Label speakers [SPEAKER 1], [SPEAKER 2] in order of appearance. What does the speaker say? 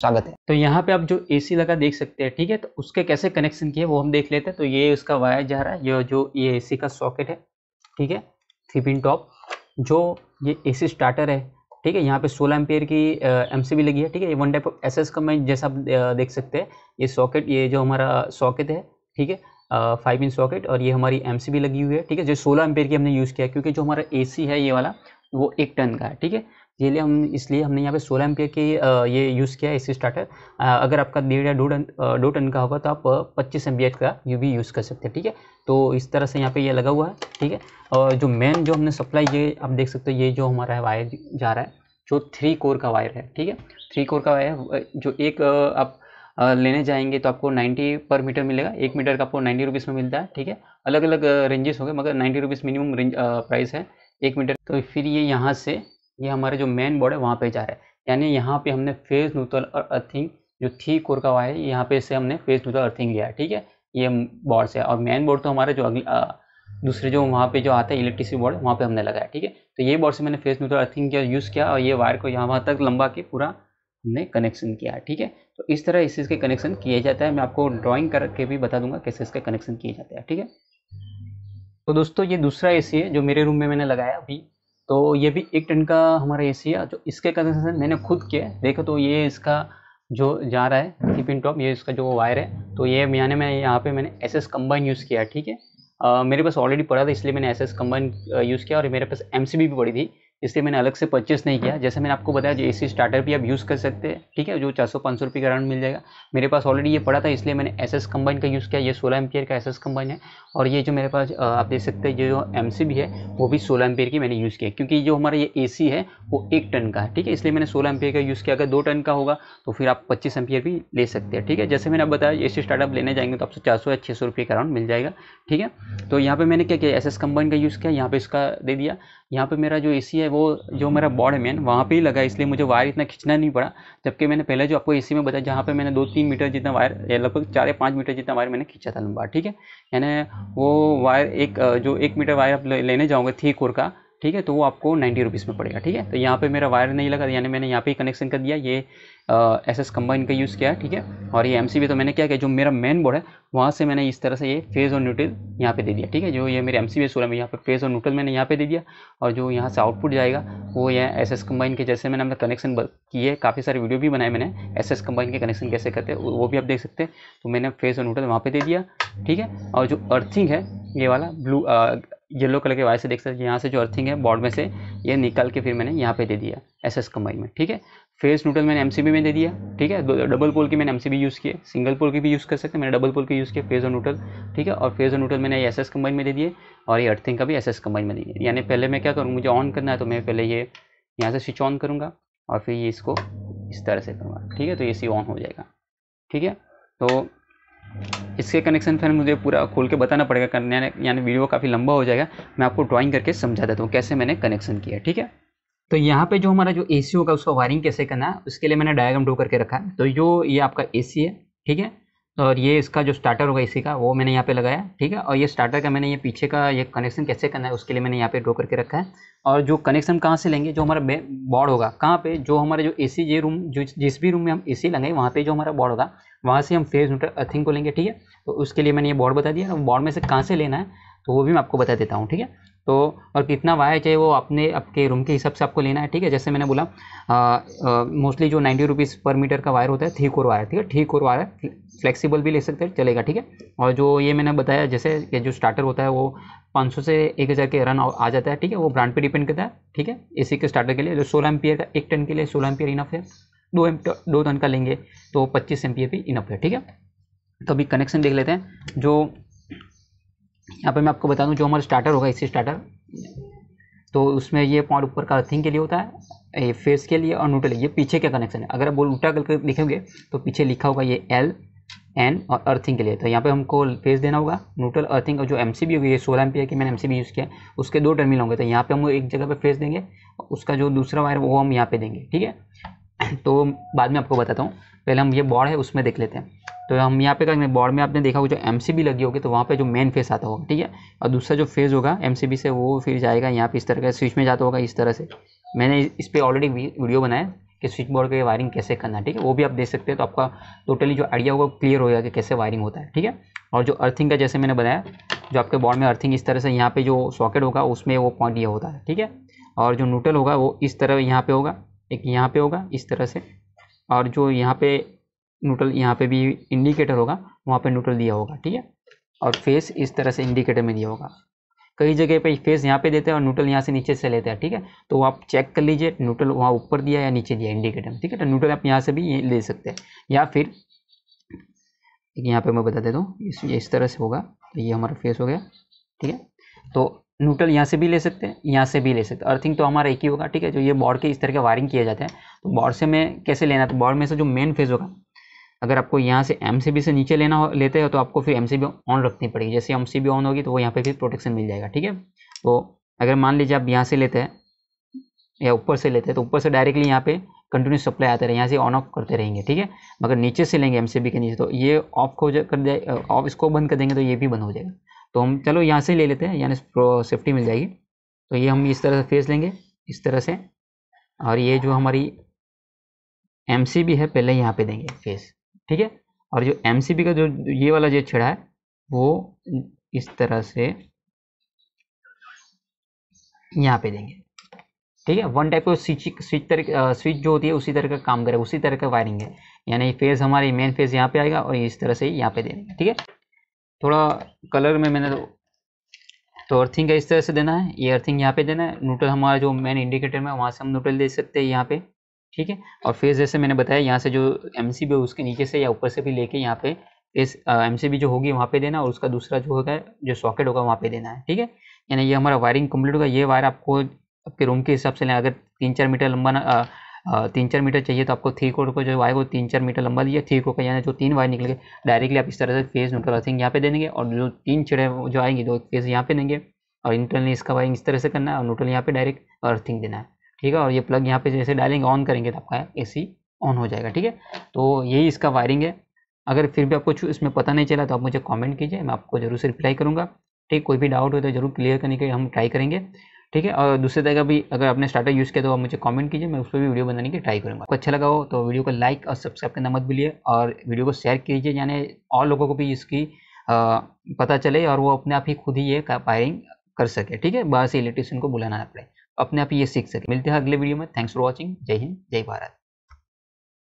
[SPEAKER 1] स्वागत है तो यहाँ पे आप जो एसी लगा देख सकते हैं ठीक है तो उसके कैसे कनेक्शन किए वो हम देख लेते हैं तो ये उसका वायर जा रहा है ये जो ये एसी का सॉकेट है ठीक है थ्री पिन टॉप जो ये एसी स्टार्टर है ठीक है यहाँ पे 16 एम्पेयर की एम uh, लगी है ठीक है ये one type of S S का मैं जैसा आप देख सकते हैं ये सॉकेट ये जो हमारा सॉकेट है ठीक है फाइव इंच सॉकेट और ये हमारी एम लगी हुई है ठीक है जो सोलह एम्पेयर की हमने यूज़ किया क्योंकि जो हमारा ए है ये वाला वो एक टन का है ठीक है ये लिए हम इसलिए हमने यहाँ पे सोलह एम की ये यूज़ किया है इसी स्टार्टर अगर आपका डेढ़ या दो टन दो टन का होगा तो आप पच्चीस एम का यू भी यूज़ कर सकते हैं ठीक है तो इस तरह से यहाँ पे ये लगा हुआ है ठीक है और जो मेन जो हमने सप्लाई ये आप देख सकते हो ये जो हमारा है वायर जा रहा है जो थ्री कोर का वायर है ठीक है थ्री कोर का वायर जो एक आप लेने जाएंगे तो आपको नाइन्टी पर मीटर मिलेगा एक मीटर का आपको नाइन्टी रुपीज़ में मिलता है ठीक है अलग अलग रेंजेस हो गए मगर ninety rupees minimum range price है एक मीटर तो फिर ये यहाँ से ये हमारे जो मेन बोर्ड है वहाँ पे जा रहा है यानी यहाँ पे हमने फेज न्यूट्रल और अर्थिंग जो थी कोर का वायर यहाँ पे से हमने फेज न्यूट्रल अर्थिंग लिया है ठीक है ये बोर्ड से और मेन बोर्ड तो हमारे जो अगले दूसरे जो वहाँ पे जो आता है इलेक्ट्रिसिटी बोर्ड वहाँ पे हमने लगाया ठीक है तो ये बोर्ड से मैंने फेस न्यूट्रल अर्थिंग किया यूज़ किया और ये वायर को यहाँ वहाँ तक लंबा के पूरा हमने कनेक्शन किया है ठीक है तो इस तरह इस चीज़ के कनेक्शन किए जाता है मैं आपको ड्रॉइंग करके भी बता दूंगा कैसे इसका कनेक्शन किए जाते हैं ठीक है तो दोस्तों ये दूसरा ए है जो मेरे रूम में मैंने लगाया अभी तो ये भी एक टन का हमारा ए सी है जो इसके कंसेशन मैंने खुद किया है देखो तो ये इसका जो जा रहा है टिपिन टॉप ये इसका जो वायर है तो ये मैंने मैं यहाँ पे मैंने एस एस कम्बाइन यूज़ किया ठीक है मेरे पास ऑलरेडी पड़ा था इसलिए मैंने एस एस कम्बाइन यूज़ किया और मेरे पास एम सी बी भी पड़ी थी इसलिए मैंने अलग से परचेस नहीं किया हम्म। जैसे मैंने आपको बताया जो ए सी स्टार्टर भी आप यूज़ कर सकते हैं ठीक है जो चार सौ पाँच सौ रुपये का राउंड मिल जाएगा मेरे पास ऑलरेडी ये पड़ा था इसलिए मैंने एस एस कंबाइन का यूज़ किया ये सोलह एम्पियर का एस एस कंबाइन है और ये जो मेरे पास आप देख सकते हैं ये जो एम सी भी है वो भी सोलह एम्पियर की मैंने यूज़ किया क्योंकि जो हमारा ये ए सी है वो एक टन का है ठीक है इसलिए मैंने सोलह एम्पियर का यूज़ किया अगर दो टन का होगा तो फिर आप पच्चीस एम्पियर भी ले सकते हैं ठीक है जैसे मैंने आप बताया ए सी स्टार्टअप लेने जाएंगे तो आपसे चार सौ या छः सौ रुपये का राउंड मिल जाएगा ठीक है तो यहाँ पर मैंने क्या किया एस एस कंबाइन का यूज़ किया यहाँ पर इसका दे दिया यहाँ पे मेरा जो एसी है वो जो मेरा बॉड हम्म। है मेन वहाँ पे ही लगा इसलिए मुझे वायर इतना खींचना नहीं पड़ा जबकि मैंने पहले जो आपको एसी में बताया जहाँ पे मैंने दो तीन मीटर जितना वायर या लगभग चार या पाँच मीटर जितना वायर मैंने खींचा था लंबा ठीक है यानी वो वायर एक जो एक मीटर वायर आप लेने जाओगे थी कोर का ठीक है तो वो आपको नाइन्टी रुपीज़ में पड़ेगा ठीक है तो यहाँ पे मेरा वायर नहीं लगा यानी मैंने यहाँ पे ही कनेक्शन कर दिया ये एस एस कम्बाइन का यूज़ किया ठीक है और ये एम सी बी तो मैंने क्या किया जो मेरा मेन बोर्ड है वहाँ से मैंने इस तरह से ये फेज़ और न्यूट्रल यहाँ पे दे दिया ठीक है जो ये मेरे एम सी बी सोलह में यहाँ पर फेज़ और न्यूट्रल मैंने यहाँ पे दे दिया और जो यहाँ से आउटपुट जाएगा वो ये एस एस कम्बाइन के जैसे मैंने अपना कनेक्शन किए काफ़ी सारे वीडियो भी बनाए मैंने एस एस कम्बाइन के कनेक्शन कैसे करते वो भी आप देख सकते हैं तो मैंने फेज़ और न्यूट्रल वहाँ पर दे दिया ठीक है और जो अर्थिंग है ये वाला ब्लू येलो कलर के वायर से देख सकते हैं यहाँ से जो अर्थिंग है बॉर्ड में से ये निकाल के फिर मैंने यहाँ पे दे दिया एस एस कमाई में ठीक है फेस न्यूट्रल मैंने एम में दे दिया ठीक है डबल पोल की मैंने एम यूज़ किए सिंगल पोल की भी यूज़ कर सकते हैं मैंने डबल पोल के यूज़ किया फेज और न्यूट्रल ठीक है और फेज और न्यूट्रल मैंने एस एस कम्बाइन में दे दिए और ये अर्थिंग का भी एस एस कम्बाइन में दे दिया यानी पहले मैं क्या करूँ मुझे ऑन करना है तो मैं पहले ये यहाँ से स्विच ऑन करूँगा और फिर ये इसको इस तरह से करूँगा ठीक है तो ये सी ऑन हो जाएगा ठीक है तो इसके कनेक्शन फिर मुझे पूरा खोल के बताना पड़ेगा यानी यानी वीडियो काफ़ी लंबा हो जाएगा मैं आपको ड्राइंग करके समझा देता हूँ कैसे मैंने कनेक्शन किया ठीक है तो यहाँ पे जो हमारा जो ए सी होगा उसका वायरिंग कैसे करना है उसके लिए मैंने डायग्राम ड्रो करके रखा है तो जो ये आपका ए सी है ठीक है और ये इसका जो स्टार्टर होगा इसी का वो मैंने यहाँ पे लगाया ठीक है और ये स्टार्टर का मैंने ये पीछे का ये कनेक्शन कैसे करना है उसके लिए मैंने यहाँ पे ड्रो करके रखा है और जो कनेक्शन कहाँ से लेंगे जो हमारा बॉर्ड होगा कहाँ पे जो हमारे जो एसी जे रूम जो जिस भी रूम में हम ए सी लगाएंगे वहाँ पर जो हमारा बॉर्ड होगा वहाँ से हम फेज न्यूट्रल अर्थिंग को लेंगे ठीक है तो उसके लिए मैंने ये बॉर्ड बता दिया बॉर्ड में से कहाँ से लेना है तो वो भी मैं आपको बता देता हूँ ठीक है तो और कितना वायर चाहिए वो अपने आपके रूम के हिसाब से आपको लेना है ठीक है जैसे मैंने बोला मोस्टली जो नाइन्टी रुपीज़ पर मीटर का वायर होता है ठीक कोर वायर ठीक है ठीक कोर वायर फ्लेक्सिबल भी ले सकते हैं चलेगा ठीक है और जो ये मैंने बताया जैसे कि जो स्टार्टर होता है वो 500 से 1000 के रन आ जाता है ठीक है वो ब्रांड पर डिपेंड करता है ठीक है एसी के स्टार्टर के लिए जो सोलह एम का एक टन के लिए सोलह एम्पियर इनफ है दो एम दो टन का लेंगे तो पच्चीस एम भी इनफ है ठीक है तो अभी कनेक्शन देख लेते हैं जो यहाँ पर मैं आपको बता दूँ जो हमारा स्टार्टर होगा इसी स्टार्टर तो उसमें ये पॉइंट ऊपर का अर्थिंग के लिए होता है ये फेस के लिए और न्यूट्रल ये पीछे का कनेक्शन है अगर आप बोल उल्टा करके लिखेंगे तो पीछे लिखा होगा ये एल एन और अर्थिंग के लिए तो यहाँ पे हमको फेस देना होगा न्यूट्रल अर्थिंग और जो एम सी बी होगी ये सोलह एम पी है कि मैंने एम सी बी यूज़ किया उसके दो टर्मिनल होंगे तो यहाँ पे हम एक जगह पे फेस देंगे उसका जो दूसरा वायर वो हम यहाँ पे देंगे ठीक है तो बाद में आपको बताता हूँ पहले हम ये बॉर्ड है उसमें देख लेते हैं तो हम यहाँ पे क्या बॉर्ड में आपने देखा होगा जो एम लगी होगी तो वहाँ पे जो मेन फेस आता होगा ठीक है और दूसरा जो फेज़ होगा एम से वो फिर जाएगा यहाँ पे इस तरह का स्विच में जाता होगा इस तरह से मैंने इस पर ऑलरेडी वीडियो बनाया कि स्विच बोर्ड के वायरिंग कैसे करना है ठीक है वो भी आप देख सकते हैं तो आपका टोटली जो आइडिया होगा क्लियर होगा कि कैसे वायरिंग होता है ठीक है और जो अर्थिंग का जैसे मैंने बनाया जो आपके बॉर्ड में अर्थिंग इस तरह से यहाँ पर जो सॉकेट होगा उसमें वो पॉइंट ये होता है ठीक है और जो न्यूट्रल होगा वो इस तरह यहाँ पे होगा एक यहाँ पे होगा इस तरह से और जो यहाँ पे न्यूट्रल यहाँ पे भी इंडिकेटर होगा वहाँ पे न्यूट्रल दिया होगा ठीक है और फेस इस तरह से इंडिकेटर में दिया होगा कई जगह पे फेस यहाँ पे देते हैं और न्यूट्रल यहाँ से नीचे से लेते हैं ठीक है तो आप चेक कर लीजिए न्यूट्रल वहाँ ऊपर दिया या नीचे दिया इंडिकेटर ठीक है तो न्यूट्रल आप यहाँ से भी ले सकते हैं या फिर यहाँ पर मैं बता देता हूँ इस, इस तरह से होगा तो ये हमारा फेस हो गया ठीक है तो न्यूट्रल यहाँ से भी ले सकते हैं यहाँ से भी ले सकते हैं अर्थिंग तो हमारा एक ही होगा ठीक है जो ये बॉर्ड के इस तरह के वायरिंग किए जाते हैं तो बॉर्ड से मैं कैसे लेना तो बॉर्ड में से जो मेन फेज होगा अगर आपको यहाँ से एम सी बी से नीचे लेना हो लेते हो तो आपको फिर एम सी बी ऑन रखनी पड़ेगी जैसे एम सी बी ऑन होगी तो वो यहाँ पे फिर प्रोटेक्शन मिल जाएगा ठीक है तो अगर मान लीजिए आप यहाँ से लेते हैं या ऊपर से लेते हैं तो ऊपर से डायरेक्टली यहाँ पे कंटिन्यू सप्लाई आते रहे यहाँ से ऑन ऑफ करते रहेंगे ठीक है मगर नीचे से लेंगे एम के नीचे तो ये ऑफ हो कर जाए ऑफ इसको बंद कर देंगे तो ये भी बंद हो जाएगा तो हम चलो यहाँ से ले लेते हैं यानी सेफ्टी मिल जाएगी तो ये हम इस तरह से फेस लेंगे इस तरह से और ये जो हमारी एम है पहले यहाँ पे देंगे फेस ठीक है और जो एम का जो ये वाला जो छेड़ा है वो इस तरह से यहाँ पे देंगे ठीक है वन टाइप का स्विच स्विच तरह स्विच जो होती है उसी तरह का काम करे उसी तरह का वायरिंग है यानी फेज हमारी मेन फेज यहाँ पे आएगा और इस तरह से यहाँ पे देंगे ठीक है थोड़ा कलर में मैंने तो अर्थिंग तो का इस तरह से देना है ये अर्थिंग यहाँ पे देना है न्यूट्रल हमारा जो मेन इंडिकेटर में वहाँ से हम न्यूट्रल दे सकते हैं यहाँ पे ठीक है और फेस जैसे मैंने बताया यहाँ से जो एम सी बी उसके नीचे से या ऊपर से भी लेके यहाँ पे इस एम सी बी जो होगी वहाँ पे देना और उसका दूसरा जो होगा जो सॉकेट होगा वहाँ पे देना है ठीक है यानी ये हमारा वायरिंग कम्प्लीट होगा ये वायर आपको आपके रूम के हिसाब से लें अगर तीन चार मीटर लंबा ना तीन चार मीटर चाहिए तो आपको थ्री कोड को जो वायर को तीन चार मीटर लंबा दिया थ्री को का यानी जो तीन वायर निकलेंगे डायरेक्टली आप इस तरह से फेज न्यूट्रल अर्थिंग यहाँ पे देंगे और जो तीन चिड़े जो आएंगे दो फेज यहाँ पे देंगे और इंटरनली इसका वायरिंग इस तरह से करना है और न्यूट्रल यहाँ पे डायरेक्ट अर्थिंग देना है ठीक है और ये प्लग यहाँ पे जैसे डालेंगे ऑन करेंगे तो आपका ए ऑन हो जाएगा ठीक है तो यही इसका वायरिंग है अगर फिर भी आपको इसमें पता नहीं चला तो आप मुझे कॉमेंट कीजिए मैं आपको जरूर से रिप्लाई करूँगा ठीक कोई भी डाउट हो तो जरूर क्लियर करने के हम ट्राई करेंगे ठीक है और दूसरे तरह का भी अगर आपने स्टार्टर यूज़ किया तो आप मुझे कमेंट कीजिए मैं उस पर भी वीडियो बनाने की ट्राई करूँगा अच्छा लगा हो तो वीडियो को लाइक और सब्सक्राइब करना मत भूलिए और वीडियो को शेयर कीजिए यानी और लोगों को भी इसकी पता चले और वो अपने आप ही खुद ही ये पायरिंग कर सके ठीक है बाहर से इलेक्ट्रिशियन को बुलाना पड़े अपने आप ही ये सीख सके मिलते हैं अगले वीडियो में थैंक्स फॉर वॉचिंग जय हिंद जय भारत